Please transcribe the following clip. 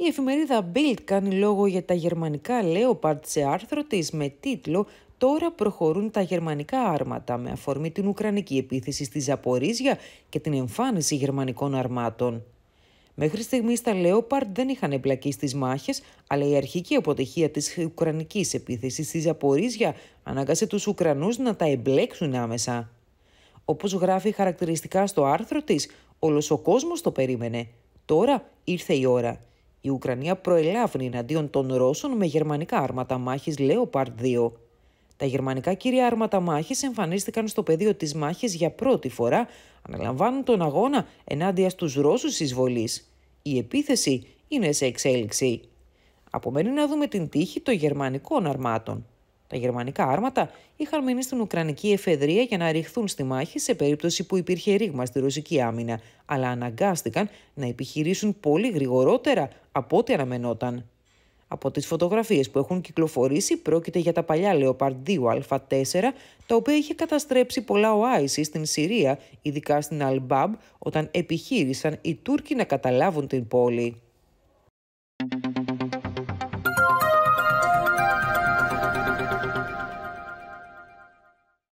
Η εφημερίδα Bild κάνει λόγο για τα γερμανικά Leopard σε άρθρο της με τίτλο «Τώρα προχωρούν τα γερμανικά άρματα» με αφορμή την Ουκρανική επίθεση στη Ζαπορίζια και την εμφάνιση γερμανικών αρμάτων. Μέχρι στιγμής τα Λέοπαρτ δεν είχαν εμπλακεί στις μάχες, αλλά η αρχική αποτυχία της Ουκρανικής επίθεσης στη Ζαπορίζια ανάγκασε τους Ουκρανούς να τα εμπλέξουν άμεσα. Όπως γράφει χαρακτηριστικά στο άρθρο της, όλος ο κόσμος το περίμενε. Τώρα ήρθε η ώρα. Η Ουκρανία προελάβει εναντίον των Ρώσων με γερμανικά άρματα μάχης Leopard 2. Τα γερμανικά κύρια άρματα μάχης εμφανίστηκαν στο πεδίο της μάχης για πρώτη φορά, αναλαμβάνουν τον αγώνα ενάντια στους Ρώσους εισβολής. Η επίθεση είναι σε εξέλιξη. Απομένει να δούμε την τύχη των γερμανικών αρμάτων. Τα γερμανικά άρματα είχαν μείνει στην Ουκρανική εφεδρεία για να ρηχθούν στη μάχη σε περίπτωση που υπήρχε ρήγμα στη ρωσική άμυνα, αλλά αναγκάστηκαν να επιχειρήσουν πολύ γρηγορότερα από ό,τι αναμενόταν. Από τις φωτογραφίες που έχουν κυκλοφορήσει πρόκειται για τα παλιά Leopard 2 Α4, τα οποία είχε καταστρέψει πολλά ο στην Συρία, ειδικά στην Αλμπάμπ, όταν επιχείρησαν οι Τούρκοι να καταλάβουν την πόλη.